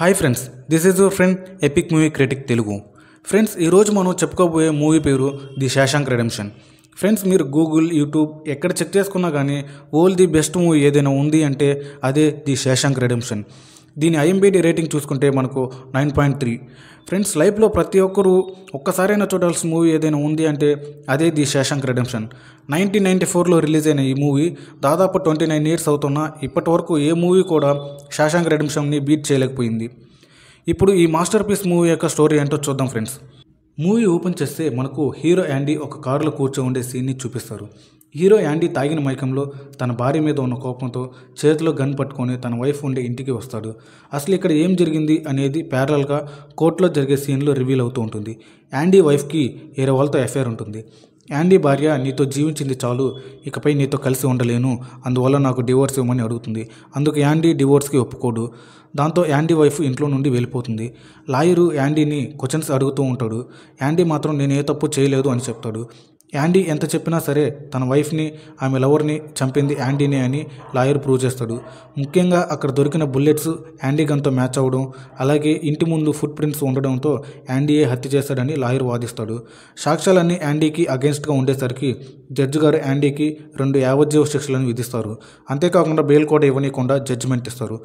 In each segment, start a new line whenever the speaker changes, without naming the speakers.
hi friends this is your friend epic movie critic Telugu friends ఈరోజు మనం చెప్పుకోబోయే movie పేరు ది శాశాంక్ రెడెంషన్ ఫ్రెండ్స్ మీరు గూగుల్ యూట్యూబ్ ఎక్కడ చెక్ చేసుకున్నా కానీ ఓల్ ది బెస్ట్ మూవీ ఏదైనా ఉంది అంటే అదే ది శాశాంక్ రెడెంషన్ దీని ఐఎంబీడీ రేటింగ్ చూసుకుంటే మనకు నైన్ పాయింట్ త్రీ ఫ్రెండ్స్ లైఫ్లో ప్రతి ఒక్కరూ ఒక్కసారైనా చూడాల్సిన మూవీ ఏదైనా ఉంది అంటే అదే the Shawshank redemption nineteen ninety ఫోర్లో రిలీజ్ అయిన ఈ మూవీ దాదాపు ట్వంటీ నైన్ ఇయర్స్ అవుతున్న ఇప్పటి వరకు ఏ మూవీ కూడా శేషాంక్ రెడెంప్షన్ని బీట్ చేయలేకపోయింది ఇప్పుడు ఈ మాస్టర్ పీస్ మూవీ యొక్క స్టోరీ ఏంటో చూద్దాం ఫ్రెండ్స్ మూవీ ఓపెన్ చేస్తే మనకు హీరో యాండీ ఒక కారులో కూర్చో ఉండే సీన్ని చూపిస్తారు హీరో యాండీ తాగిన మైకంలో తన భార్య మీద ఉన్న కోపంతో చేతిలో గన్ పట్టుకొని తన వైఫ్ ఉండే ఇంటికి వస్తాడు అసలు ఇక్కడ ఏం జరిగింది అనేది ప్యారల్గా కోర్టులో జరిగే సీన్లో రివీల్ అవుతూ ఉంటుంది యాండీ వైఫ్కి ఏరే వాళ్ళతో ఎఫ్ఐఆర్ ఉంటుంది యాండీ భార్య నీతో జీవించింది చాలు ఇకపై నీతో కలిసి ఉండలేను అందువల్ల నాకు డివోర్స్ ఇవ్వమని అడుగుతుంది అందుకు యాండీ డివోర్స్కి ఒప్పుకోడు దాంతో యాండీ వైఫ్ ఇంట్లో నుండి వెళ్ళిపోతుంది లాయరు యాండీని క్వశ్చన్స్ అడుగుతూ ఉంటాడు యాండీ మాత్రం నేను ఏ తప్పు చేయలేదు అని చెప్తాడు యాండీ ఎంత చెప్పినా సరే తన వైఫ్ని ఆమె లవర్ని చంపింది యాండీనే అని లాయర్ ప్రూవ్ చేస్తాడు ముఖ్యంగా అక్కడ దొరికిన బుల్లెట్స్ యాండీ గన్తో మ్యాచ్ అవ్వడం అలాగే ఇంటి ముందు ఫుట్ ప్రింట్స్ ఉండడంతో యాండీయే హత్య చేశాడని లాయర్ వాదిస్తాడు సాక్ష్యాలన్నీ యాండీకి అగేన్స్ట్గా ఉండేసరికి జడ్జి గారు యాండీకి రెండు యావజ్జీవ శిక్షలను విధిస్తారు అంతేకాకుండా బెయిల్ కూడా ఇవ్వనీయకుండా జడ్జిమెంట్ ఇస్తారు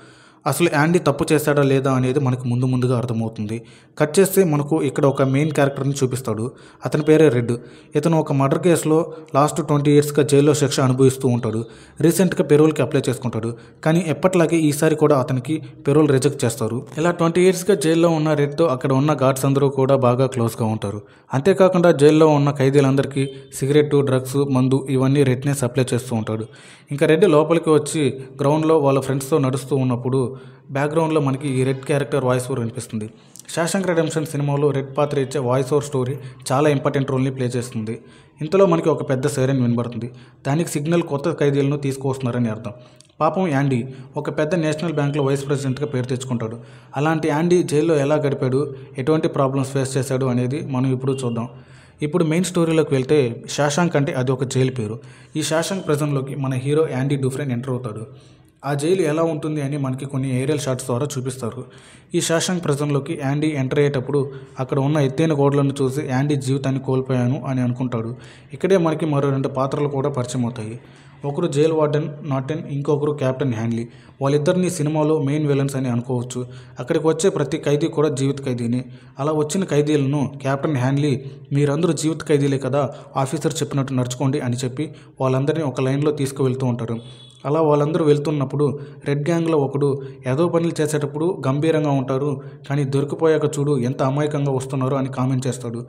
అసలు యాండీ తప్పు చేశాడా లేదా అనేది మనకు ముందు ముందుగా అర్థమవుతుంది కట్ చేస్తే మనకు ఇక్కడ ఒక మెయిన్ క్యారెక్టర్ని చూపిస్తాడు అతని పేరే రెడ్ ఇతను ఒక మర్డర్ కేసులో లాస్ట్ ట్వంటీ ఇయర్స్గా జైల్లో శిక్ష అనుభవిస్తూ ఉంటాడు రీసెంట్గా పెరోల్కి అప్లై చేసుకుంటాడు కానీ ఎప్పట్లాగే ఈసారి కూడా అతనికి పెరోల్ రిజెక్ట్ చేస్తారు ఇలా ట్వంటీ ఇయర్స్గా జైల్లో ఉన్న రెడ్తో అక్కడ ఉన్న గార్డ్స్ అందరూ కూడా బాగా క్లోజ్గా ఉంటారు అంతేకాకుండా జైల్లో ఉన్న ఖైదీలందరికీ సిగరెట్టు డ్రగ్స్ మందు ఇవన్నీ రెడ్నే సప్లై చేస్తూ ఉంటాడు ఇంకా రెడ్డి లోపలికి వచ్చి గ్రౌండ్లో వాళ్ళ ఫ్రెండ్స్తో నడుస్తూ ఉన్నప్పుడు బ్యాక్గ్రౌండ్లో మనకి ఈ రెడ్ క్యారెక్టర్ వాయిస్ ఓవర్ వినిపిస్తుంది శాశంక్ రెడెంప్షన్ సినిమాలో రెడ్ పాత్ర ఇచ్చే వాయిస్ ఓవర్ స్టోరీ చాలా ఇంపార్టెంట్ రోల్ని ప్లే చేస్తుంది ఇంతలో మనకి ఒక పెద్ద సైరన్ వినబడుతుంది దానికి సిగ్నల్ కొత్త ఖైదీలను తీసుకొస్తున్నారని అర్థం పాపం యాండీ ఒక పెద్ద నేషనల్ బ్యాంక్లో వైస్ ప్రెసిడెంట్గా పేరు తెచ్చుకుంటాడు అలాంటి యాండీ జైల్లో ఎలా గడిపాడు ఎటువంటి ప్రాబ్లమ్స్ ఫేస్ చేశాడు అనేది మనం ఇప్పుడు చూద్దాం ఇప్పుడు మెయిన్ స్టోరీలోకి వెళ్తే శాశాంక్ అంటే అది ఒక జైలు పేరు ఈ శాశాంక్ ప్రజంలోకి మన హీరో యాండీ డూఫ్రెండ్ ఎంటర్ అవుతాడు ఆ జైలు ఎలా ఉంటుంది అని మనకి కొన్ని ఏరియల్ షాట్స్ ద్వారా చూపిస్తారు ఈ శాషాంగ్ ప్రజల్లోకి యాండీ ఎంటర్ అయ్యేటప్పుడు అక్కడ ఉన్న ఎత్తైన గోడలను చూసి యాండీ జీవితాన్ని కోల్పోయాను అని అనుకుంటాడు ఇక్కడే మనకి మరో రెండు పాత్రలు కూడా పరిచయం అవుతాయి ఒకరు జైల్ వార్డెన్ నాటెన్ ఇంకొకరు క్యాప్టెన్ హ్యాన్లీ వాళ్ళిద్దరిని సినిమాలో మెయిన్ విలన్స్ అని అనుకోవచ్చు అక్కడికి వచ్చే ప్రతి ఖైదీ కూడా జీవిత ఖైదీని అలా వచ్చిన ఖైదీలను క్యాప్టెన్ హ్యాన్లీ మీరందరూ జీవిత ఖైదీలే కదా ఆఫీసర్ చెప్పినట్టు నడుచుకోండి అని చెప్పి వాళ్ళందరినీ ఒక లైన్లో తీసుకువెళ్తూ ఉంటారు అలా వాళ్ళందరూ వెళ్తున్నప్పుడు రెడ్ గ్యాంగ్లో ఒకడు ఏదో పనులు చేసేటప్పుడు గంభీరంగా ఉంటారు కానీ దొరికిపోయాక చూడు ఎంత అమాయకంగా వస్తున్నారో అని కామెంట్ చేస్తాడు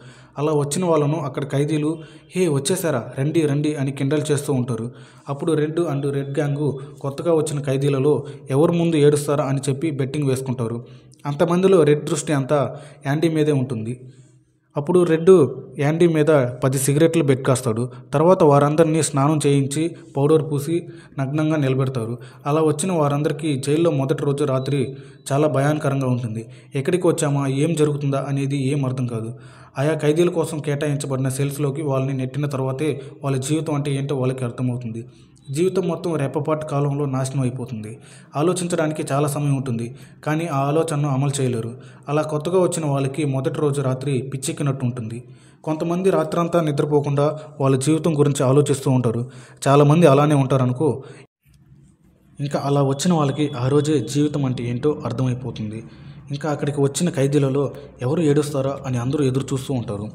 అలా వచ్చిన వాళ్ళను అక్కడ ఖైదీలు హే వచ్చేసారా రండి రండి అని కిండలు చేస్తూ ఉంటారు అప్పుడు రెడ్ అండ్ రెడ్ గ్యాంగు కొత్తగా వచ్చిన ఖైదీలలో ఎవరు ముందు ఏడుస్తారా అని చెప్పి బెట్టింగ్ వేసుకుంటారు అంతమందిలో రెడ్ దృష్టి అంతా యాంటీ మీదే ఉంటుంది అప్పుడు రెడ్ యాండీ మీద పది సిగరెట్లు బెట్కాస్తాడు తర్వాత వారందరినీ స్నానం చేయించి పౌడర్ పూసి నగ్నంగా నిలబెడతారు అలా వచ్చిన వారందరికీ జైల్లో మొదటి రోజు రాత్రి చాలా భయానకరంగా ఉంటుంది ఎక్కడికి వచ్చామా ఏం జరుగుతుందా అనేది ఏం అర్థం కాదు ఆయా ఖైదీల కోసం కేటాయించబడిన సెల్స్లోకి వాళ్ళని నెట్టిన తర్వాతే వాళ్ళ జీవితం అంటే ఏంటో వాళ్ళకి అర్థమవుతుంది జీవితం మొత్తం రెప్పపాటు కాలంలో నాశనం అయిపోతుంది ఆలోచించడానికి చాలా సమయం ఉంటుంది కానీ ఆ ఆలోచనను అమలు చేయలేరు అలా కొత్తగా వచ్చిన వాళ్ళకి మొదటి రోజు రాత్రి పిచ్చెక్కినట్టు ఉంటుంది కొంతమంది రాత్రంతా నిద్రపోకుండా వాళ్ళ జీవితం గురించి ఆలోచిస్తూ ఉంటారు చాలామంది అలానే ఉంటారనుకో ఇంకా అలా వచ్చిన వాళ్ళకి ఆ రోజే జీవితం అంటే ఏంటో అర్థమైపోతుంది ఇంకా అక్కడికి వచ్చిన ఖైదీలలో ఎవరు ఏడుస్తారా అని అందరూ ఎదురు చూస్తూ ఉంటారు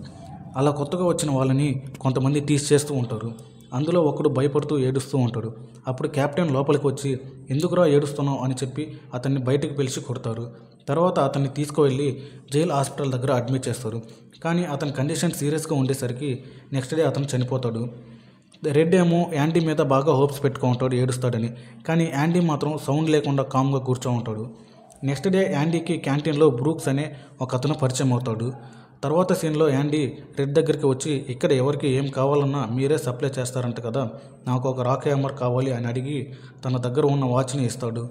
అలా కొత్తగా వచ్చిన వాళ్ళని కొంతమంది టీస్ చేస్తూ ఉంటారు అందులో ఒకడు భయపడుతూ ఏడుస్తూ ఉంటాడు అప్పుడు కెప్టెన్ లోపలికి వచ్చి ఎందుకురా ఏడుస్తున్నావు అని చెప్పి అతన్ని బయటకు పిలిచి కొడతారు తర్వాత అతన్ని తీసుకువెళ్ళి జైలు హాస్పిటల్ దగ్గర అడ్మిట్ చేస్తారు కానీ అతని కండిషన్ సీరియస్గా ఉండేసరికి నెక్స్ట్ డే అతను చనిపోతాడు రెడ్ ఏమో యాండీ మీద బాగా హోప్స్ పెట్టుకుంటాడు ఏడుస్తాడని కానీ యాండీ మాత్రం సౌండ్ లేకుండా కామ్గా కూర్చో ఉంటాడు నెక్స్ట్ డే యాండీకి క్యాంటీన్లో బ్రూక్స్ అనే ఒక అతను పరిచయం అవుతాడు తర్వాత సీన్లో యాండీ రెడ్ దగ్గరికి వచ్చి ఇక్కడ ఎవరికి ఏం కావాలన్నా మీరే సప్లై చేస్తారంట కదా నాకు ఒక రాక్ హ్యామర్ కావాలి అని అడిగి తన దగ్గర ఉన్న వాచ్ని ఇస్తాడు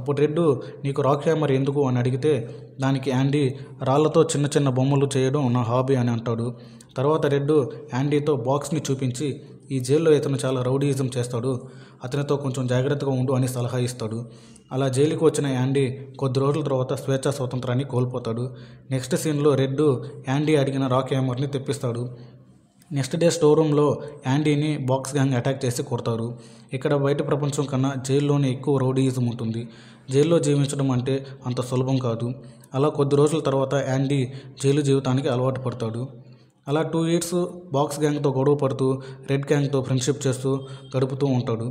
అప్పుడు రెడ్డు నీకు రాక్ హ్యామర్ ఎందుకు అని అడిగితే దానికి యాండీ రాళ్లతో చిన్న చిన్న బొమ్మలు చేయడం నా హాబీ అని అంటాడు తర్వాత రెడ్డు యాండీతో బాక్స్ని చూపించి ఈ జైల్లో ఇతను చాలా రౌడీయిజం చేస్తాడు అతనితో కొంచెం జాగ్రత్తగా ఉండు అని సలహా ఇస్తాడు అలా జైలుకి వచ్చిన యాండీ కొద్ది రోజుల తర్వాత స్వేచ్ఛా స్వతంత్రాన్ని కోల్పోతాడు నెక్స్ట్ సీన్లో రెడ్డు యాండీ అడిగిన రాక్ హ్యామర్ని తెప్పిస్తాడు నెక్స్ట్ డే స్టోర్ రూమ్లో యాండీని బాక్స్ గ్యాంగ్ అటాక్ చేసి కొడతారు ఇక్కడ బయట ప్రపంచం కన్నా జైల్లోనే ఎక్కువ రౌడీయిజం ఉంటుంది జైల్లో జీవించడం అంటే అంత సులభం కాదు అలా కొద్ది రోజుల తర్వాత యాండీ జైలు జీవితానికి అలవాటు పడతాడు అలా టూ ఇయర్స్ బాక్స్ గ్యాంగ్తో గొడవ పడుతూ రెడ్ గ్యాంగ్తో ఫ్రెండ్షిప్ చేస్తూ గడుపుతూ ఉంటాడు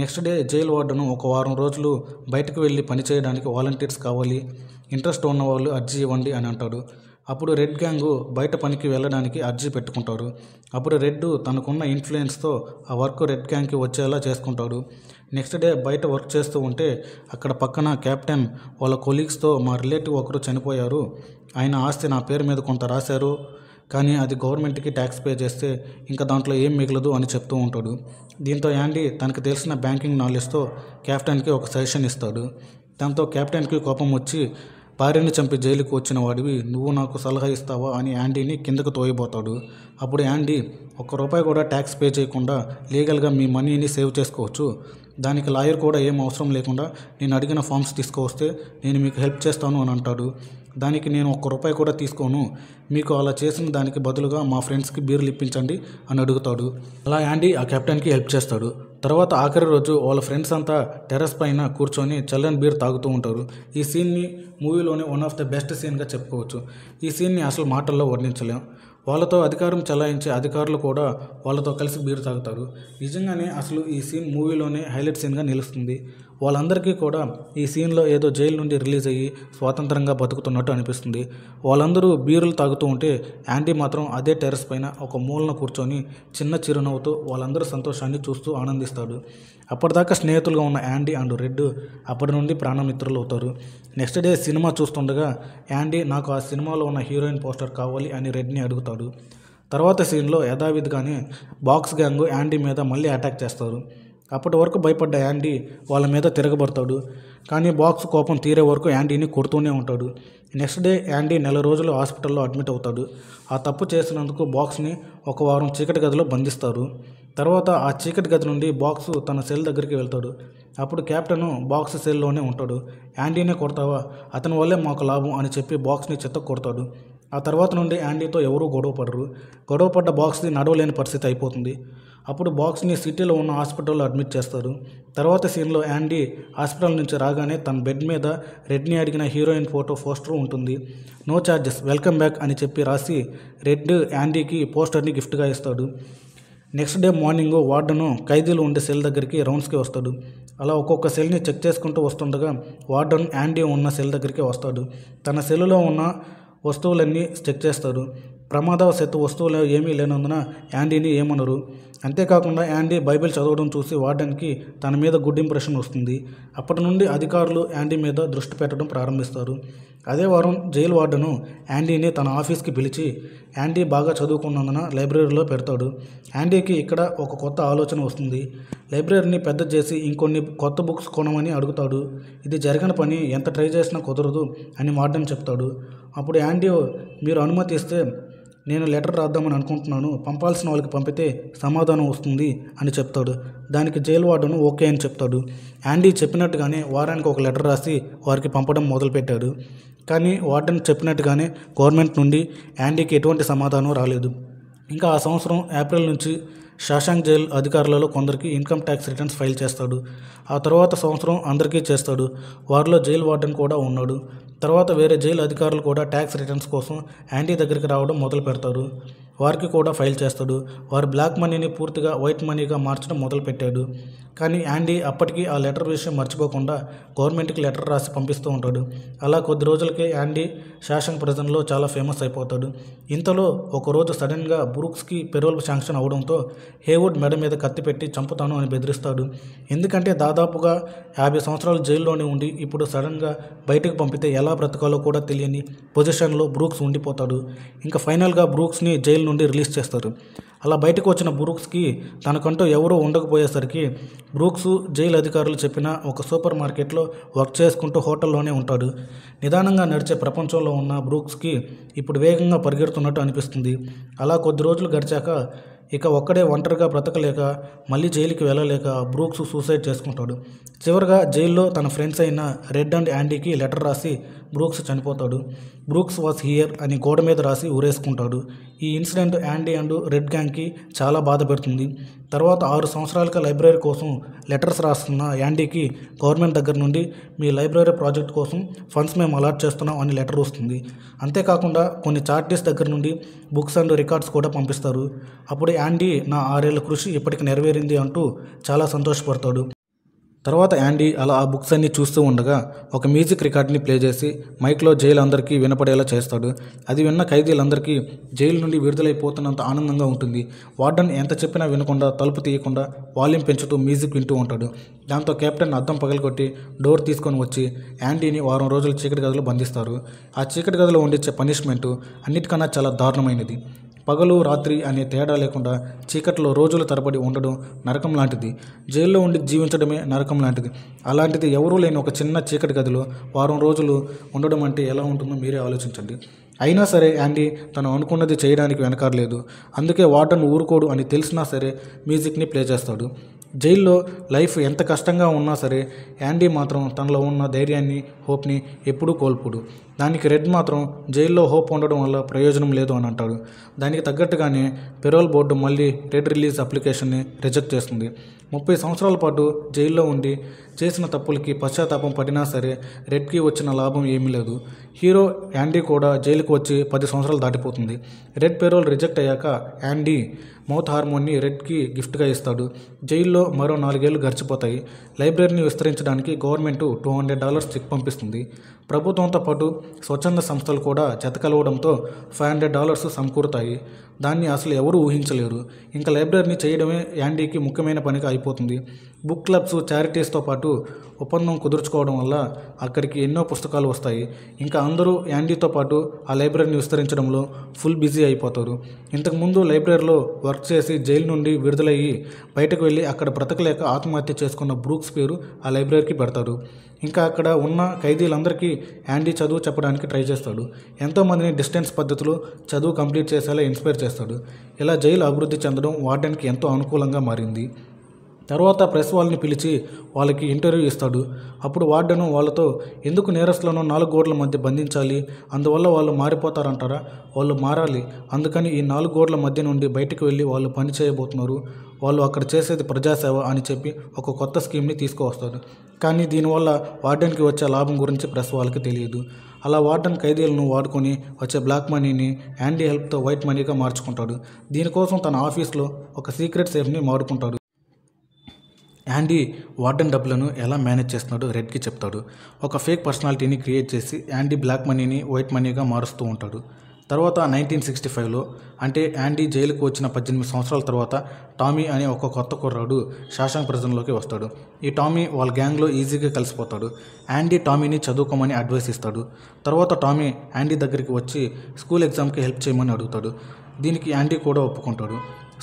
నెక్స్ట్ డే జైలు వార్డును ఒక వారం రోజులు బయటకు వెళ్ళి పనిచేయడానికి వాలంటీర్స్ కావాలి ఇంట్రెస్ట్ ఉన్నవాళ్ళు అర్జీ ఇవ్వండి అని అంటాడు అప్పుడు రెడ్ గ్యాంగ్ బయట పనికి వెళ్ళడానికి అర్జీ పెట్టుకుంటాడు అప్పుడు రెడ్ తనకున్న ఇన్ఫ్లుయెన్స్తో ఆ వర్క్ రెడ్ గ్యాంగ్కి వచ్చేలా చేసుకుంటాడు నెక్స్ట్ డే బయట వర్క్ చేస్తూ ఉంటే అక్కడ పక్కన కెప్టెన్ వాళ్ళ కొలీగ్స్తో మా రిలేటివ్ ఒకరు చనిపోయారు ఆయన ఆస్తి నా పేరు మీద కొంత రాశారు కానీ అది గవర్నమెంట్కి ట్యాక్స్ పే చేస్తే ఇంకా దాంట్లో ఏం మిగలదు అని చెప్తూ ఉంటాడు దీంతో యాండీ తనకు తెలిసిన బ్యాంకింగ్ నాలెడ్జ్తో క్యాప్టెన్కి ఒక సజెషన్ ఇస్తాడు దాంతో క్యాప్టెన్కి కోపం వచ్చి భార్యని చంపి జైలుకు వచ్చిన వాడివి నువ్వు నాకు సలహా ఇస్తావా అని యాండీని కిందకు తోయబోతాడు అప్పుడు యాండీ ఒక్క రూపాయి కూడా ట్యాక్స్ పే చేయకుండా లీగల్గా మీ మనీని సేవ్ చేసుకోవచ్చు దానికి లాయర్ కూడా ఏం అవసరం లేకుండా నేను అడిగిన ఫామ్స్ తీసుకువస్తే నేను మీకు హెల్ప్ చేస్తాను అని అంటాడు దానికి నేను ఒక్క రూపాయి కూడా తీసుకోను మీకు అలా చేసిన దానికి బదులుగా మా ఫ్రెండ్స్కి బీర్లు ఇప్పించండి అని అడుగుతాడు అలా యాండీ ఆ కెప్టెన్కి హెల్ప్ చేస్తాడు తర్వాత ఆఖరి రోజు వాళ్ళ ఫ్రెండ్స్ అంతా టెర్రస్ పైన కూర్చొని చల్లని బీర్ తాగుతూ ఉంటారు ఈ సీన్ని మూవీలోనే వన్ ఆఫ్ ద బెస్ట్ సీన్గా చెప్పుకోవచ్చు ఈ సీన్ని అసలు మాటల్లో వర్ణించలేం వాళ్ళతో అధికారం చలాయించే అధికారులు కూడా వాళ్ళతో కలిసి బీరు తాగుతారు నిజంగానే అసలు ఈ సీన్ మూవీలోనే హైలైట్ సీన్గా నిలుస్తుంది వాళ్ళందరికీ కూడా ఈ సీన్లో ఏదో జైలు నుండి రిలీజ్ అయ్యి స్వాతంత్రంగా బతుకుతున్నట్టు అనిపిస్తుంది వాళ్ళందరూ బీరులు తాగుతూ ఉంటే యాంటీ మాత్రం అదే టెర్రస్ పైన ఒక మూలన కూర్చొని చిన్న చిరునవ్వుతో వాళ్ళందరూ సంతోషాన్ని చూస్తూ ఆనందిస్తాడు అప్పటిదాకా స్నేహితులుగా ఉన్న యాండీ అండ్ రెడ్ అప్పటి నుండి ప్రాణమిత్రులు అవుతారు నెక్స్ట్ డే సినిమా చూస్తుండగా యాండీ నాకు ఆ సినిమాలో ఉన్న హీరోయిన్ పోస్టర్ కావాలి అని రెడ్ని అడుగుతాడు తర్వాత సీన్లో యథావిధిగానే బాక్స్ గ్యాంగ్ యాండీ మీద మళ్ళీ అటాక్ చేస్తారు అప్పటి వరకు భయపడ్డ యాండీ వాళ్ళ మీద తిరగబడతాడు కానీ బాక్స్ కోపం తీరే వరకు యాండీని కొడుతూనే ఉంటాడు నెక్స్ట్ డే యాండీ నెల రోజులు హాస్పిటల్లో అడ్మిట్ అవుతాడు ఆ తప్పు చేసినందుకు బాక్స్ని ఒక వారం చీకటి గదిలో బంధిస్తారు తర్వాత ఆ చీకటి గది నుండి బాక్స్ తన సెల్ దగ్గరికి వెళ్తాడు అప్పుడు క్యాప్టెను బాక్స్ సెల్లోనే ఉంటాడు యాండీనే కొడతావా అతని వల్లే మాకు లాభం అని చెప్పి బాక్స్ని చెత్త కొడతాడు ఆ తర్వాత నుండి యాండీతో ఎవరూ గొడవ పడరు గొడవ పడ్డ బాక్స్ది నడవలేని పరిస్థితి అయిపోతుంది అప్పుడు బాక్స్ని సిటీలో ఉన్న హాస్పిటల్లో అడ్మిట్ చేస్తారు తర్వాత సీన్లో యాండీ హాస్పిటల్ నుంచి రాగానే తన బెడ్ మీద రెడ్ని అడిగిన హీరోయిన్ ఫోటో పోస్టర్ ఉంటుంది నో ఛార్జెస్ వెల్కమ్ బ్యాక్ అని చెప్పి రాసి రెడ్ యాండీకి పోస్టర్ని గిఫ్ట్గా ఇస్తాడు నెక్స్ట్ డే మార్నింగ్ వార్డును ఖైదీలు ఉండే సెల్ దగ్గరికి రౌండ్స్కి వస్తాడు అలా ఒక్కొక్క సెల్ని చెక్ చేసుకుంటూ వస్తుండగా వార్డన్ యాండీ ఉన్న సెల్ దగ్గరికి వస్తాడు తన సెల్లో ఉన్న వస్తువులన్నీ చెక్ చేస్తాడు ప్రమాదవశత్తు వస్తువులు ఏమీ లేనందున యాండీని ఏమనరు అంతేకాకుండా యాండీ బైబిల్ చదవడం చూసి వార్డెన్కి తన మీద గుడ్ ఇంప్రెషన్ వస్తుంది అప్పటి నుండి అధికారులు యాండీ మీద దృష్టి పెట్టడం ప్రారంభిస్తారు అదే వారం జైలు వార్డును యాండీని తన ఆఫీస్కి పిలిచి యాండీ బాగా చదువుకున్నందున లైబ్రరీలో పెడతాడు యాండీకి ఇక్కడ ఒక కొత్త ఆలోచన వస్తుంది లైబ్రరీని పెద్ద చేసి ఇంకొన్ని కొత్త బుక్స్ కొనమని అడుగుతాడు ఇది జరిగిన పని ఎంత ట్రై చేసినా కుదరదు అని వార్డెన్ చెప్తాడు అప్పుడు యాండీ మీరు అనుమతిస్తే నేను లెటర్ రాద్దామని అనుకుంటున్నాను పంపాల్సిన వాళ్ళకి పంపితే సమాధానం వస్తుంది అని చెప్తాడు దానికి జైలు వార్డును ఓకే అని చెప్తాడు యాండీ చెప్పినట్టుగానే వారానికి ఒక లెటర్ రాసి వారికి పంపడం మొదలుపెట్టాడు కానీ వార్డన్ చెప్పినట్టుగానే గవర్నమెంట్ నుండి యాండీకి ఎటువంటి సమాధానం రాలేదు ఇంకా ఆ సంవత్సరం ఏప్రిల్ నుంచి శాషాంగ్ జైల్ అధికారులలో కొందరికి ఇన్కమ్ ట్యాక్స్ రిటర్న్స్ ఫైల్ చేస్తాడు ఆ తర్వాత సంవత్సరం అందరికీ చేస్తాడు వారిలో జైలు వార్డెన్ కూడా ఉన్నాడు తర్వాత వేరే జైలు అధికారులు కూడా ట్యాక్స్ రిటర్న్స్ కోసం యాంటీ దగ్గరికి రావడం మొదలు పెడతారు వారికి కూడా ఫైల్ చేస్తాడు వారు బ్లాక్ మనీని పూర్తిగా వైట్ మనీగా మార్చడం మొదలుపెట్టాడు కానీ యాండీ అప్పటికీ ఆ లెటర్ విషయం మర్చిపోకుండా గవర్నమెంట్కి లెటర్ రాసి పంపిస్తూ ఉంటాడు అలా కొద్ది రోజులకే యాండీ శాషన్ ప్రజల్లో చాలా ఫేమస్ అయిపోతాడు ఇంతలో ఒకరోజు సడన్గా బ్రూక్స్కి పెరోల్ శాంక్షన్ అవడంతో హేవుడ్ మెడ మీద కత్తి పెట్టి చంపుతాను అని బెదిరిస్తాడు ఎందుకంటే దాదాపుగా యాభై సంవత్సరాలు జైల్లోనే ఉండి ఇప్పుడు సడన్గా బయటకు పంపితే ఎలా బ్రతకాలో కూడా తెలియని పొజిషన్లో బ్రూక్స్ ఉండిపోతాడు ఇంకా ఫైనల్గా బ్రూక్స్ని జైలు జైలు నుండి రిలీజ్ చేస్తారు అలా బయటకు వచ్చిన బ్రూక్స్కి తనకంటూ ఎవరూ ఉండకపోయేసరికి బ్రూక్స్ జైలు అధికారులు చెప్పిన ఒక సూపర్ మార్కెట్లో వర్క్ చేసుకుంటూ హోటల్లోనే ఉంటాడు నిదానంగా నడిచే ప్రపంచంలో ఉన్న బ్రూక్స్కి ఇప్పుడు వేగంగా పరిగెడుతున్నట్టు అనిపిస్తుంది అలా కొద్ది రోజులు గడిచాక ఇక ఒక్కడే ఒంటరిగా బ్రతకలేక మళ్ళీ జైలుకి వెళ్ళలేక బ్రూక్స్ సూసైడ్ చేసుకుంటాడు చివరిగా జైల్లో తన ఫ్రెండ్స్ అయిన రెడ్ అండ్ యాండీకి లెటర్ రాసి బ్రూక్స్ చనిపోతాడు బ్రూక్స్ వాస్ హియర్ అని గోడ మీద రాసి ఊరేసుకుంటాడు ఈ ఇన్సిడెంట్ యాండీ అండ్ రెడ్ గ్యాంగ్కి చాలా బాధ పెడుతుంది తర్వాత ఆరు సంవత్సరాలుగా లైబ్రరీ కోసం లెటర్స్ రాస్తున్న యాండీకి గవర్నమెంట్ దగ్గర నుండి మీ లైబ్రరీ ప్రాజెక్ట్ కోసం ఫండ్స్ మేము అలాట్ చేస్తున్నాం అని లెటర్ వస్తుంది అంతేకాకుండా కొన్ని చార్టీస్ దగ్గర నుండి బుక్స్ అండ్ రికార్డ్స్ కూడా పంపిస్తారు అప్పుడు యాండీ నా ఆరేళ్ల కృషి ఇప్పటికి నెరవేరింది అంటూ చాలా సంతోషపడతాడు తర్వాత యాండీ అలా ఆ బుక్స్ అన్నీ చూస్తూ ఉండగా ఒక మ్యూజిక్ రికార్డ్ని ప్లే చేసి మైక్లో జైలు అందరికీ వినపడేలా చేస్తాడు అది విన్న ఖైదీలందరికీ జైలు నుండి విడుదలైపోతున్నంత ఆనందంగా ఉంటుంది వార్డన్ ఎంత చెప్పినా వినకుండా తలుపు తీయకుండా వాల్యూమ్ పెంచుతూ మ్యూజిక్ వింటూ ఉంటాడు దాంతో కెప్టెన్ అద్దం పగలగొట్టి డోర్ తీసుకొని వచ్చి యాండీని వారం రోజులు చీకటి గదిలో బంధిస్తారు ఆ చీకటి గదిలో ఉండే పనిష్మెంటు అన్నిటికన్నా చాలా దారుణమైనది పగలు రాత్రి అనే తేడా లేకుండా చీకట్లో రోజుల తరబడి ఉండడం నరకం లాంటిది జైల్లో ఉండి జీవించడమే నరకం లాంటిది అలాంటిది ఎవరూ లేని ఒక చిన్న చీకటి గదిలో వారం రోజులు ఉండడం అంటే ఎలా ఉంటుందో మీరే ఆలోచించండి అయినా సరే యాండీ తను అనుకున్నది చేయడానికి వెనకారలేదు అందుకే వార్డన్ ఊరుకోడు అని తెలిసినా సరే మ్యూజిక్ని ప్లే చేస్తాడు జైల్లో లైఫ్ ఎంత కష్టంగా ఉన్నా సరే యాండీ మాత్రం తనలో ఉన్న ధైర్యాన్ని హోప్ని ఎప్పుడూ కోల్పోడు దానికి రెడ్ మాత్రం జైల్లో హోప్ ఉండడం వల్ల ప్రయోజనం లేదు అని అంటాడు దానికి తగ్గట్టుగానే పెరోల్ బోర్డు మళ్ళీ రెడ్ రిలీజ్ అప్లికేషన్ని రిజెక్ట్ చేస్తుంది ముప్పై సంవత్సరాల పాటు జైల్లో ఉండి చేసిన తప్పులకి పశ్చాత్తాపం పడినా సరే రెడ్కి వచ్చిన లాభం ఏమీ లేదు హీరో యాండీ కూడా జైలుకు వచ్చి పది సంవత్సరాలు దాటిపోతుంది రెడ్ పేరోల్ రిజెక్ట్ అయ్యాక యాండీ మౌత్ హార్మోన్ని రెడ్కి గిఫ్ట్గా ఇస్తాడు జైల్లో మరో నాలుగేళ్లు గడిచిపోతాయి లైబ్రరీని విస్తరించడానికి government two hundred dollars cheque పంపిస్తుంది ప్రభుత్వంతో పాటు స్వచ్ఛంద సంస్థలు కూడా జతకలవడంతో ఫైవ్ హండ్రెడ్ డాలర్స్ సమకూరుతాయి దాన్ని అసలు ఎవరూ ఊహించలేరు ఇంకా లైబ్రరీని చేయడమే యాండీకి ముఖ్యమైన పనిగా అయిపోతుంది బుక్ క్లబ్స్ చారిటీస్తో పాటు ఒప్పందం కుదుర్చుకోవడం వల్ల అక్కడికి ఎన్నో పుస్తకాలు వస్తాయి ఇంకా అందరూ యాండీతో పాటు ఆ లైబ్రరీని విస్తరించడంలో ఫుల్ బిజీ అయిపోతారు ఇంతకుముందు లైబ్రరీలో వర్క్ చేసి జైలు నుండి విడుదలయ్యి బయటకు వెళ్ళి అక్కడ బ్రతకలేక ఆత్మహత్య చేసుకున్న బ్రూక్స్ పేరు ఆ లైబ్రరీకి పెడతాడు ఇంకా అక్కడ ఉన్న ఖైదీలందరికీ యాండీ చదువు చెప్పడానికి ట్రై చేస్తాడు ఎంతోమందిని డిస్టెన్స్ పద్ధతిలో చదువు కంప్లీట్ చేసేలా ఇన్స్పైర్ చేస్తాడు ఇలా జైలు అభివృద్ధి చెందడం వార్డెన్కి ఎంతో అనుకూలంగా మారింది తర్వాత ప్రెస్ వాళ్ళని పిలిచి వాళ్ళకి ఇంటర్వ్యూ ఇస్తాడు అప్పుడు వార్డను వాళ్ళతో ఎందుకు నేరస్తులను నాలుగు గోడల మధ్య బంధించాలి అందువల్ల వాళ్ళు మారిపోతారంటారా వాళ్ళు మారాలి అందుకని ఈ నాలుగు గోడల మధ్య నుండి బయటకు వెళ్ళి వాళ్ళు పని చేయబోతున్నారు వాళ్ళు అక్కడ చేసేది ప్రజాసేవ అని చెప్పి ఒక కొత్త స్కీమ్ని తీసుకువస్తారు కానీ దీనివల్ల వార్డెన్కి వచ్చే లాభం గురించి ప్రెస్ వాళ్ళకి తెలియదు అలా వార్డెన్ ఖైదీలను వాడుకొని వచ్చే బ్లాక్ మనీని యాండీ హెల్ప్తో వైట్ మనీగా మార్చుకుంటాడు దీనికోసం తన ఆఫీస్లో ఒక సీక్రెట్ సేఫ్ని మారుకుంటాడు యాండీ వార్డెన్ డబ్బులను ఎలా మేనేజ్ చేస్తున్నాడు రెడ్కి చెప్తాడు ఒక ఫేక్ పర్సనాలిటీని క్రియేట్ చేసి యాండీ బ్లాక్ మనీని వైట్ మనీగా మారుస్తూ ఉంటాడు తర్వాత నైన్టీన్ సిక్స్టీ ఫైవ్లో అంటే యాండీ జైలుకు వచ్చిన పద్దెనిమిది సంవత్సరాల తర్వాత టామీ అనే ఒక కొత్త కుర్రాడు షాషాంగ్ ప్రజల్లోకి వస్తాడు ఈ టామీ వాళ్ళ గ్యాంగ్లో ఈజీగా కలిసిపోతాడు యాండీ టామీని చదువుకోమని అడ్వైస్ ఇస్తాడు తర్వాత టామీ యాండీ దగ్గరికి వచ్చి స్కూల్ ఎగ్జామ్కి హెల్ప్ చేయమని అడుగుతాడు దీనికి యాండీ కూడా ఒప్పుకుంటాడు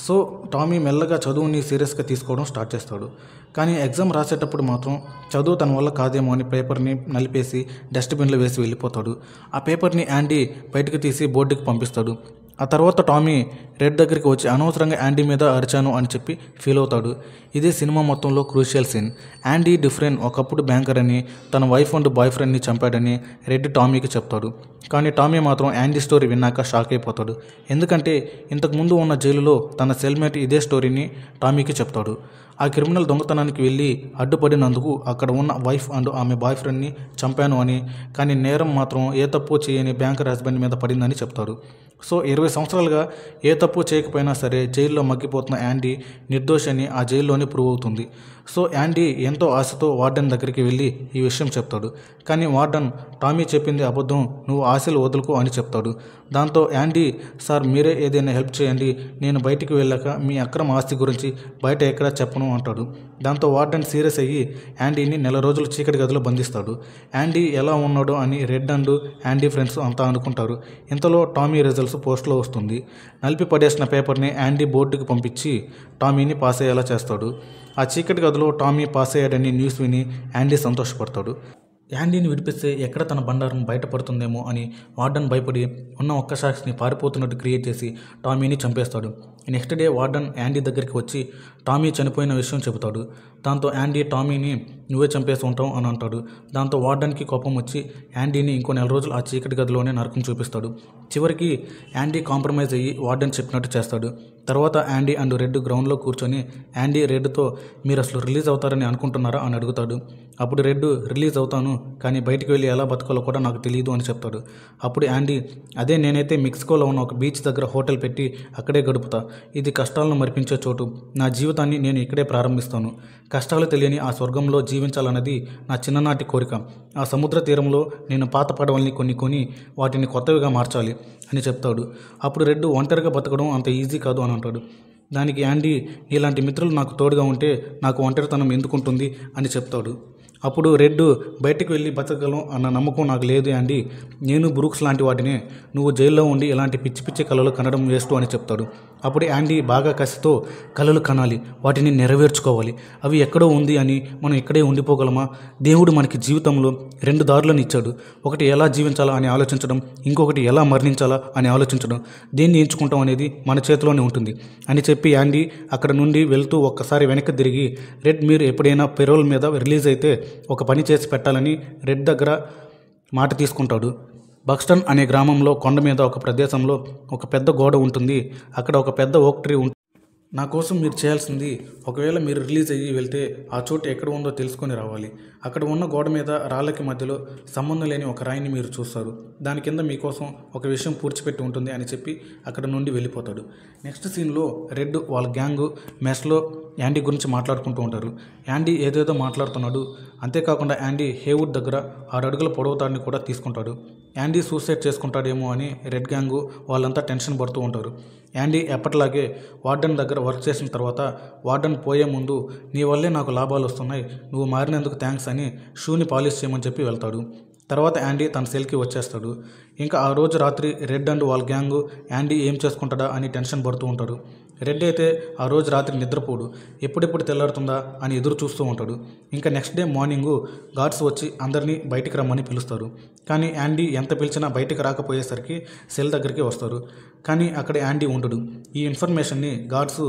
సో టామీ మెల్లగా చదువుని సీరియస్గా తీసుకోవడం స్టార్ట్ చేస్తాడు కానీ ఎగ్జామ్ రాసేటప్పుడు మాత్రం చదువు తన వల్ల కాదేమో అని పేపర్ని నలిపేసి డస్ట్బిన్లో వేసి వెళ్ళిపోతాడు ఆ పేపర్ని యాండీ బయటకు తీసి బోర్డుకి పంపిస్తాడు ఆ తర్వాత టామీ రెడ్ దగ్గరికి వచ్చి అనవసరంగా యాండీ మీద అరిచాను అని చెప్పి ఫీల్ అవుతాడు ఇదే సినిమా మొత్తంలో క్రూషియల్ సీన్ యాండీ డిఫరెంట్ ఒకప్పుడు బ్యాంకర్ అని తన వైఫ్ అండ్ బాయ్ ఫ్రెండ్ని చంపాడని రెడ్ టామీకి చెప్తాడు కానీ టామీ మాత్రం యాండీ స్టోరీ విన్నాక షాక్ అయిపోతాడు ఎందుకంటే ఇంతకుముందు ఉన్న జైలులో తన సెల్మేట్ ఇదే స్టోరీని టామీకి చెప్తాడు ఆ క్రిమినల్ దొంగతనానికి వెళ్ళి అడ్డుపడినందుకు అక్కడ ఉన్న వైఫ్ అండ్ ఆమె బాయ్ ఫ్రెండ్ని చంపాను అని కానీ నేరం మాత్రం ఏ తప్పు చేయని బ్యాంకర్ హస్బెండ్ మీద పడిందని చెప్తారు సో ఇరవై సంవత్సరాలుగా ఏ తప్పు చేయకపోయినా సరే జైల్లో మగ్గిపోతున్న యాండీ నిర్దోషి అని ఆ జైల్లోనే ప్రూవ్ అవుతుంది సో యాండీ ఎంతో ఆశతో వార్డెన్ దగ్గరికి వెళ్ళి ఈ విషయం చెప్తాడు కానీ వార్డెన్ టామీ చెప్పింది అబద్ధం నువ్వు ఆశలు వదులుకో అని చెప్తాడు దాంతో యాండీ సార్ మీరే ఏదైనా హెల్ప్ చేయండి నేను బయటికి వెళ్ళాక మీ అక్రమ ఆస్తి గురించి బయట ఎక్కడా చెప్పను అంటాడు దాంతో వార్డెన్ సీరియస్ అయ్యి యాండీని నెల రోజులు చీకటి గదిలో బంధిస్తాడు యాండీ ఎలా ఉన్నాడో అని రెడ్ అండ్ యాండీ ఫ్రెండ్స్ అంతా అనుకుంటారు ఇంతలో టామీ రిజల్ట్స్ పోస్ట్లో వస్తుంది నలిపి పడేసిన పేపర్ని యాండీ బోర్డుకి పంపించి టామీని పాస్ అయ్యేలా చేస్తాడు ఆ చీకటి హైదరాబాద్లో టామీ పాస్ అయ్యాడని న్యూస్ విని యాండీ సంతోషపడతాడు యాండీని విడిపిస్తే ఎక్కడ తన బండారం బయటపడుతుందేమో అని వార్డన్ భయపడి ఉన్న ఒక్క సాక్షిని పారిపోతున్నట్టు క్రియేట్ చేసి టామీని చంపేస్తాడు నెక్స్ట్ డే వార్డన్ యాండీ దగ్గరికి వచ్చి టామీ చనిపోయిన విషయం చెబుతాడు దాంతో యాండీ టామీని నువ్వే చంపేసి ఉంటావు అని అంటాడు దాంతో వార్డన్కి కోపం వచ్చి యాండీని ఇంకో నెల రోజులు ఆ చీకటి గదిలోనే నరకం చూపిస్తాడు చివరికి యాండీ కాంప్రమైజ్ అయ్యి వార్డన్ చెప్పినట్టు చేస్తాడు తర్వాత యాండీ అండ్ రెడ్ గ్రౌండ్లో కూర్చొని యాండీ రెడ్తో మీరు అసలు రిలీజ్ అవుతారని అనుకుంటున్నారా అని అడుగుతాడు అప్పుడు రెడ్ రిలీజ్ అవుతాను కానీ బయటికి వెళ్ళి ఎలా బతకాలో కూడా నాకు తెలియదు అని చెప్తాడు అప్పుడు యాండీ అదే నేనైతే మెక్సికోలో ఉన్న ఒక బీచ్ దగ్గర హోటల్ పెట్టి అక్కడే గడుపుతా ఇది కష్టాలను మరిపించే చోటు నా జీవితాన్ని నేను ఇక్కడే ప్రారంభిస్తాను కష్టాలు తెలియని ఆ స్వర్గంలో జీవించాలన్నది నా చిన్ననాటి కోరిక ఆ సముద్ర తీరంలో నేను పాత పడవల్ని కొన్ని కొని వాటిని కొత్తవిగా మార్చాలి అని చెప్తాడు అప్పుడు రెడ్ ఒంటరిగా బతకడం అంత ఈజీ కాదు అని అంటాడు దానికి యాండీ ఇలాంటి మిత్రులు నాకు తోడుగా ఉంటే నాకు ఒంటరితనం ఎందుకుంటుంది అని చెప్తాడు అప్పుడు రెడ్ బయటకు వెళ్ళి బతకగలం అన్న నమ్మకం నాకు లేదు అండి నేను బ్రూక్స్ లాంటి వాటిని నువ్వు జైల్లో ఉండి ఇలాంటి పిచ్చి పిచ్చి కళలు కనడం వేస్ట్ అని చెప్తాడు అప్పుడు యాండీ బాగా కసితో కళలు కనాలి వాటిని నెరవేర్చుకోవాలి అవి ఎక్కడో ఉంది అని మనం ఇక్కడే ఉండిపోగలమా దేవుడు మనకి జీవితంలో రెండు దారులను ఇచ్చాడు ఒకటి ఎలా జీవించాలా అని ఆలోచించడం ఇంకొకటి ఎలా మరణించాలా అని ఆలోచించడం దేన్ని ఎంచుకుంటాం అనేది మన చేతిలోనే ఉంటుంది అని చెప్పి యాండీ అక్కడ నుండి వెళ్తూ ఒక్కసారి వెనక్కి తిరిగి రెడ్ మీరు ఎప్పుడైనా పెరోల్ మీద రిలీజ్ అయితే ఒక పని చేసి పెట్టాలని రెడ్ దగ్గర మాట తీసుకుంటాడు బక్స్టన్ అనే గ్రామంలో కొండ మీద ఒక ప్రదేశంలో ఒక పెద్ద గోడ ఉంటుంది అక్కడ ఒక పెద్ద ఓక్ ట్రీ ఉంటుంది నా కోసం మీరు చేయాల్సింది ఒకవేళ మీరు రిలీజ్ అయ్యి వెళ్తే ఆ చోటు ఎక్కడ ఉందో తెలుసుకొని రావాలి అక్కడ ఉన్న గోడ మీద రాళ్ళకి మధ్యలో సంబంధం లేని ఒక రాయిని మీరు చూస్తారు దాని కింద మీకోసం ఒక విషయం పూడ్చిపెట్టి ఉంటుంది అని చెప్పి అక్కడ నుండి వెళ్ళిపోతాడు నెక్స్ట్ సీన్లో రెడ్ వాళ్ళ గ్యాంగ్ మెస్లో యాండీ గురించి మాట్లాడుకుంటూ ఉంటారు యాండీ ఏదేదో మాట్లాడుతున్నాడు అంతేకాకుండా యాండీ హేవుడ్ దగ్గర ఆరు అడుగుల పొడవుతాడిని కూడా తీసుకుంటాడు యాండీ సూసైడ్ చేసుకుంటాడేమో అని రెడ్ గ్యాంగ్ వాళ్ళంతా టెన్షన్ పడుతూ ఉంటారు యాండీ ఎప్పటిలాగే వార్డెన్ దగ్గర వర్క్ చేసిన తర్వాత వార్డెన్ పోయే ముందు నీ వల్లే నాకు లాభాలు వస్తున్నాయి నువ్వు మారినందుకు థ్యాంక్స్ అని షూని పాలిష్ చేయమని చెప్పి వెళ్తాడు తర్వాత యాండీ తన సెల్కి వచ్చేస్తాడు ఇంకా ఆ రోజు రాత్రి రెడ్ అండ్ వాళ్ళ గ్యాంగ్ యాండీ ఏం చేసుకుంటాడా అని టెన్షన్ పడుతూ ఉంటాడు రెడ్ అయితే ఆ రోజు రాత్రి నిద్రపోడు ఎప్పుడెప్పుడు తెల్లారుతుందా అని ఎదురు చూస్తూ ఉంటాడు ఇంకా నెక్స్ట్ డే మార్నింగు గార్డ్స్ వచ్చి అందరినీ బయటికి రమ్మని పిలుస్తారు కానీ యాండీ ఎంత పిలిచినా బయటికి రాకపోయేసరికి సెల్ దగ్గరికి వస్తారు కానీ అక్కడ యాండీ ఉండడు ఈ ఇన్ఫర్మేషన్ని గార్డ్స్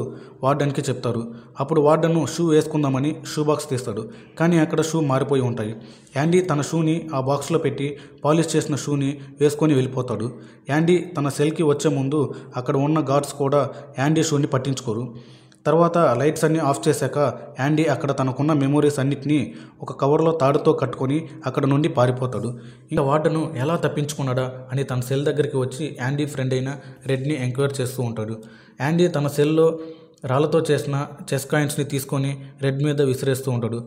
వార్డెన్కి చెప్తారు అప్పుడు వార్డెన్ షూ వేసుకుందామని షూ బాక్స్ తీస్తాడు కానీ అక్కడ షూ మారిపోయి ఉంటాయి యాండీ తన షూని ఆ బాక్స్లో పెట్టి పాలిష్ చేసిన షూని వేసుకొని వెళ్ళిపోతాడు యాండీ తన సెల్కి వచ్చే ముందు అక్కడ ఉన్న గార్డ్స్ కూడా యాండీ షూని పట్టించుకోరు తర్వాత లైట్స్ అన్నీ ఆఫ్ చేశాక యాండీ అక్కడ తనకున్న మెమోరీస్ అన్నిటినీ ఒక కవర్లో తాడుతో కట్టుకొని అక్కడ నుండి పారిపోతాడు ఇంకా వార్డను ఎలా తప్పించుకున్నాడా అని తన సెల్ దగ్గరికి వచ్చి యాండీ ఫ్రెండ్ అయిన రెడ్ని ఎంక్వైర్ చేస్తూ ఉంటాడు యాండీ తన సెల్లో రాళ్లతో చేసిన చెస్ కాయిన్స్ని తీసుకొని రెడ్ మీద విసిరేస్తూ ఉంటాడు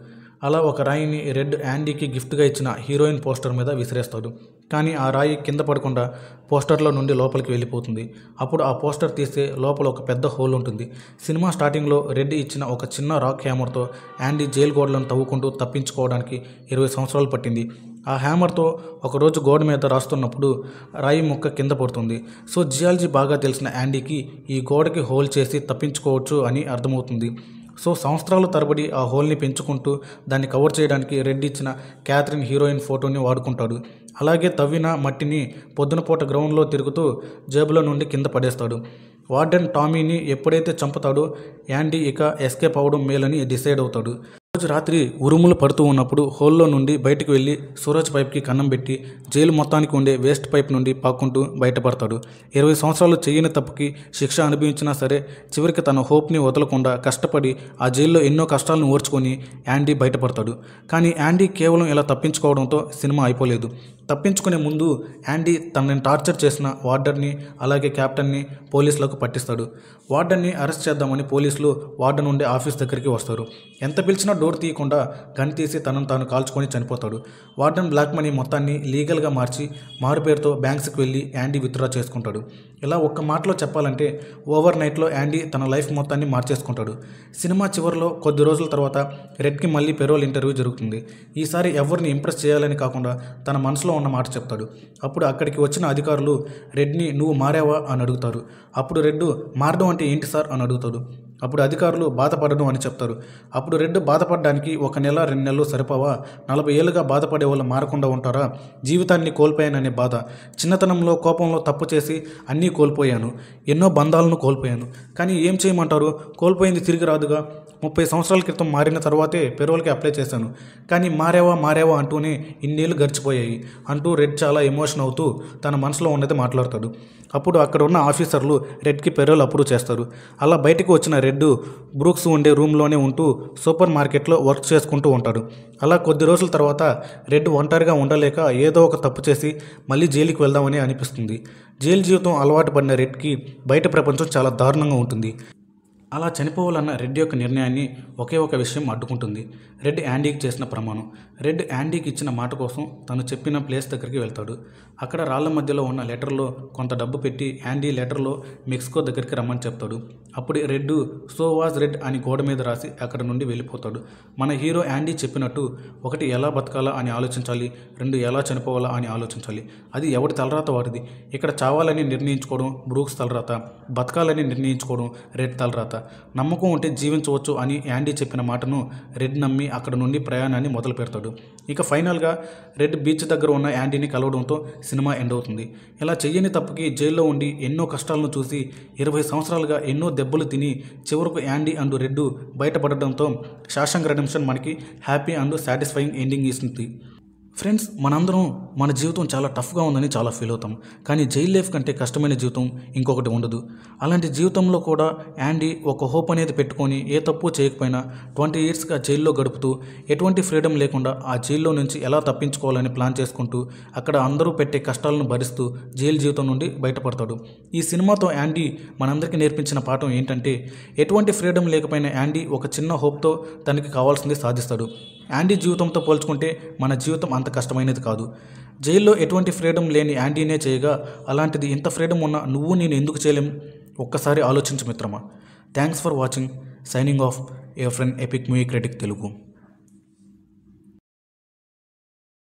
అలా ఒక రాయిని రెడ్ యాండీకి గిఫ్ట్గా ఇచ్చిన హీరోయిన్ పోస్టర్ మీద విసిరేస్తాడు కానీ ఆ రాయి కింద పడకుండా పోస్టర్లో నుండి లోపలికి వెళ్ళిపోతుంది అప్పుడు ఆ పోస్టర్ తీస్తే లోపల ఒక పెద్ద హోల్ ఉంటుంది సినిమా స్టార్టింగ్లో రెడ్ ఇచ్చిన ఒక చిన్న రాక్ హ్యామర్తో యాండీ జైలు గోడలను తవ్వుకుంటూ తప్పించుకోవడానికి ఇరవై సంవత్సరాలు పట్టింది ఆ హ్యామర్తో ఒకరోజు గోడ మీద రాస్తున్నప్పుడు రాయి ముక్క కింద పడుతుంది సో జియాలజీ బాగా తెలిసిన యాండీకి ఈ గోడకి హోల్ చేసి తప్పించుకోవచ్చు అని అర్థమవుతుంది సో సంవత్సరాల తరబడి ఆ హోల్ని పెంచుకుంటూ దాన్ని కవర్ చేయడానికి రెడ్డి ఇచ్చిన క్యాథరిన్ హీరోయిన్ ఫోటోని వాడుకుంటాడు అలాగే తవ్విన మట్టిని పొద్దునపూట గ్రౌండ్లో తిరుగుతూ జేబులో నుండి కింద పడేస్తాడు వార్డెన్ టామీని ఎప్పుడైతే చంపుతాడో యాండీ ఇక ఎస్కేప్ అవడం మేలని డిసైడ్ అవుతాడు రోజు రాత్రి ఉరుములు పడుతూ ఉన్నప్పుడు హోల్లో నుండి బయటకు వెళ్ళి సూరజ్ పైప్కి కన్నం పెట్టి జైలు మొత్తానికి ఉండే వేస్ట్ పైప్ నుండి పాక్కుంటూ బయటపడతాడు ఇరవై సంవత్సరాలు చేయని తప్పుకి శిక్ష అనుభవించినా సరే చివరికి తన హోప్ని వదలకుండా కష్టపడి ఆ జైల్లో ఎన్నో కష్టాలను ఓర్చుకొని యాండీ బయటపడతాడు కానీ యాండీ కేవలం ఇలా తప్పించుకోవడంతో సినిమా అయిపోలేదు తప్పించుకునే ముందు యాండీ తనని టార్చర్ చేసిన వార్డర్ని అలాగే క్యాప్టెన్ని పోలీసులకు పట్టిస్తాడు వార్డర్ని అరెస్ట్ చేద్దామని పోలీసులు వార్డన్ ఉండే ఆఫీస్ దగ్గరికి వస్తారు ఎంత పిలిచినా డోర్ తీయకుండా గన్ తీసి తనను తాను కాల్చుకొని చనిపోతాడు వార్డెన్ బ్లాక్ మనీ మొత్తాన్ని లీగల్గా మార్చి మారు పేరుతో బ్యాంక్స్కి వెళ్ళి యాండీ విత్డ్రా చేసుకుంటాడు ఇలా ఒక్క మాటలో చెప్పాలంటే ఓవర్ నైట్లో యాండీ తన లైఫ్ మొత్తాన్ని మార్చేసుకుంటాడు సినిమా చివరిలో కొద్ది రోజుల తర్వాత రెడ్కి మళ్ళీ పెరోల్ ఇంటర్వ్యూ జరుగుతుంది ఈసారి ఎవరిని ఇంప్రెస్ చేయాలని కాకుండా తన మనసులో ఉన్న మాట చెప్తాడు అప్పుడు అక్కడికి వచ్చిన అధికారులు రెడ్ని నువ్వు మారావా అని అడుగుతారు అప్పుడు రెడ్డు మారడం అంటే ఏంటి సార్ అని అడుగుతాడు అప్పుడు అధికారులు బాధపడను అని చెప్తారు అప్పుడు రెండు బాధపడడానికి ఒక నెల రెండు నెలలు సరిపోవా నలభై ఏళ్ళుగా బాధపడే వాళ్ళు మారకుండా ఉంటారా జీవితాన్ని కోల్పోయాననే బాధ చిన్నతనంలో కోపంలో తప్పు చేసి అన్నీ కోల్పోయాను ఎన్నో బంధాలను కోల్పోయాను కానీ ఏం చేయమంటారు కోల్పోయింది తిరిగి రాదుగా ముప్పై సంవత్సరాల క్రితం మారిన తర్వాతే పెరోల్కి అప్లై చేశాను కానీ మారేవా మారేవా అంటూనే ఇన్నేళ్ళు గడిచిపోయాయి అంటూ రెడ్ చాలా ఎమోషన్ అవుతూ తన మనసులో ఉన్నది మాట్లాడతాడు అప్పుడు అక్కడ ఉన్న ఆఫీసర్లు రెడ్కి పెరోల్ అప్రూవ్ చేస్తారు అలా బయటకు వచ్చిన రెడ్డు బ్రూక్స్ ఉండే రూమ్లోనే ఉంటూ సూపర్ మార్కెట్లో వర్క్ చేసుకుంటూ ఉంటాడు అలా కొద్ది రోజుల తర్వాత రెడ్ ఒంటరిగా ఉండలేక ఏదో ఒక తప్పు చేసి మళ్ళీ జైలుకి వెళ్దామని అనిపిస్తుంది జైలు జీవితం అలవాటు పడిన రెడ్కి బయట ప్రపంచం చాలా దారుణంగా ఉంటుంది అలా చనిపోవాలన్న రెడ్డి యొక్క నిర్ణయాన్ని ఒకే ఒక విషయం అడ్డుకుంటుంది రెడ్డి యాండీకి చేసిన ప్రమాణం రెడ్ యాండీకి ఇచ్చిన మాట కోసం తను చెప్పిన ప్లేస్ దగ్గరికి వెళ్తాడు అక్కడ రాళ్ల మధ్యలో ఉన్న లెటర్లో కొంత డబ్బు పెట్టి యాండీ లెటర్లో మెక్సికో దగ్గరికి రమ్మని చెప్తాడు అప్పుడు రెడ్ సో వాజ్ రెడ్ అని గోడ మీద రాసి అక్కడ నుండి వెళ్ళిపోతాడు మన హీరో యాండీ చెప్పినట్టు ఒకటి ఎలా బతకాలా అని ఆలోచించాలి రెండు ఎలా చనిపోవాలా అని ఆలోచించాలి అది ఎవరి తలరాత వారిది ఇక్కడ చావాలని నిర్ణయించుకోవడం బ్రూక్స్ తలరాత బతకాలని నిర్ణయించుకోవడం రెడ్ తలరాత నమ్మకం ఉంటే జీవించవచ్చు అని యాండీ చెప్పిన మాటను రెడ్ నమ్మి అక్కడ నుండి ప్రయాణాన్ని మొదలు పెడతాడు చేస్తాడు ఇక ఫైనల్గా రెడ్ బీచ్ దగ్గర ఉన్న యాంటీని కలవడంతో సినిమా ఎండ్ అవుతుంది ఇలా చెయ్యని తప్పుకి జైల్లో ఉండి ఎన్నో కష్టాలను చూసి ఇరవై సంవత్సరాలుగా ఎన్నో దెబ్బలు తిని చివరకు యాండీ అండ్ రెడ్ బయటపడడంతో శాసంగ్ రెడెంషన్ మనకి హ్యాపీ అండ్ సాటిస్ఫైయింగ్ ఎండింగ్ ఇస్తుంది ఫ్రెండ్స్ మనందరం మన జీవితం చాలా టఫ్గా ఉందని చాలా ఫీల్ అవుతాం కానీ జైల్ లైఫ్ కంటే కష్టమైన జీవితం ఇంకొకటి ఉండదు అలాంటి జీవితంలో కూడా యాండీ ఒక హోప్ అనేది పెట్టుకొని ఏ తప్పు చేయకపోయినా ట్వంటీ ఇయర్స్గా జైల్లో గడుపుతూ ఎటువంటి ఫ్రీడమ్ లేకుండా ఆ జైల్లో నుంచి ఎలా తప్పించుకోవాలని ప్లాన్ చేసుకుంటూ అక్కడ అందరూ పెట్టే కష్టాలను భరిస్తూ జైలు జీవితం నుండి బయటపడతాడు ఈ సినిమాతో యాండీ మనందరికీ నేర్పించిన పాఠం ఏంటంటే ఎటువంటి ఫ్రీడమ్ లేకపోయినా యాండీ ఒక చిన్న హోప్తో తనకి కావాల్సింది సాధిస్తాడు యాండీ జీవితంతో పోల్చుకుంటే మన జీవితం అంత కష్టమైనది కాదు జైల్లో ఎటువంటి ఫ్రీడమ్ లేని యాండీనే చేయగా అలాంటిది ఇంత ఫ్రీడమ్ ఉన్నా నువ్వు నేను ఎందుకు చేయలేం ఒక్కసారి ఆలోచించు మిత్రమా thanks for watching signing off a friend epic movie critic Telugu